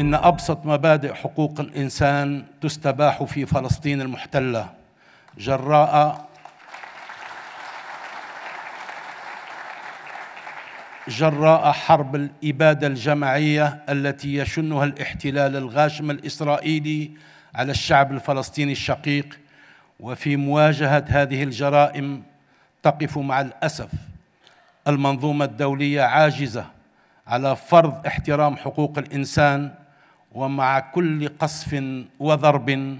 ان ابسط مبادئ حقوق الانسان تستباح في فلسطين المحتله جراء جراء حرب الاباده الجماعيه التي يشنها الاحتلال الغاشم الاسرائيلي على الشعب الفلسطيني الشقيق وفي مواجهه هذه الجرائم تقف مع الاسف المنظومه الدوليه عاجزه على فرض احترام حقوق الانسان ومع كل قصف وضرب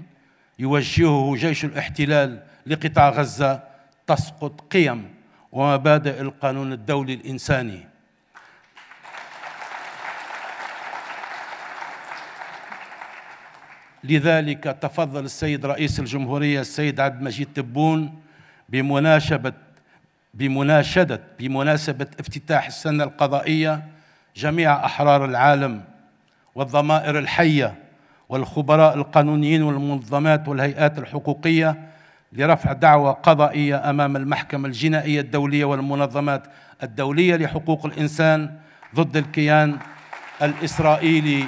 يوجهه جيش الاحتلال لقطاع غزه تسقط قيم ومبادئ القانون الدولي الانساني لذلك تفضل السيد رئيس الجمهورية السيد عبد المجيد تبون بمناشبة بمناشدة بمناسبة افتتاح السنة القضائية جميع أحرار العالم والضمائر الحية والخبراء القانونيين والمنظمات والهيئات الحقوقية لرفع دعوى قضائية أمام المحكمة الجنائية الدولية والمنظمات الدولية لحقوق الإنسان ضد الكيان الإسرائيلي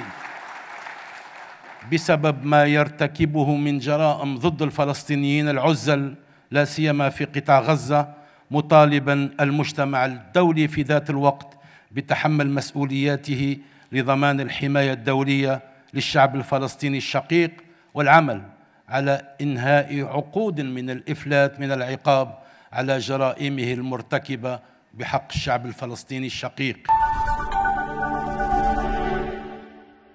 بسبب ما يرتكبه من جرائم ضد الفلسطينيين العزل لا سيما في قطاع غزة مطالبا المجتمع الدولي في ذات الوقت بتحمل مسؤولياته لضمان الحماية الدولية للشعب الفلسطيني الشقيق والعمل على إنهاء عقود من الإفلات من العقاب على جرائمه المرتكبة بحق الشعب الفلسطيني الشقيق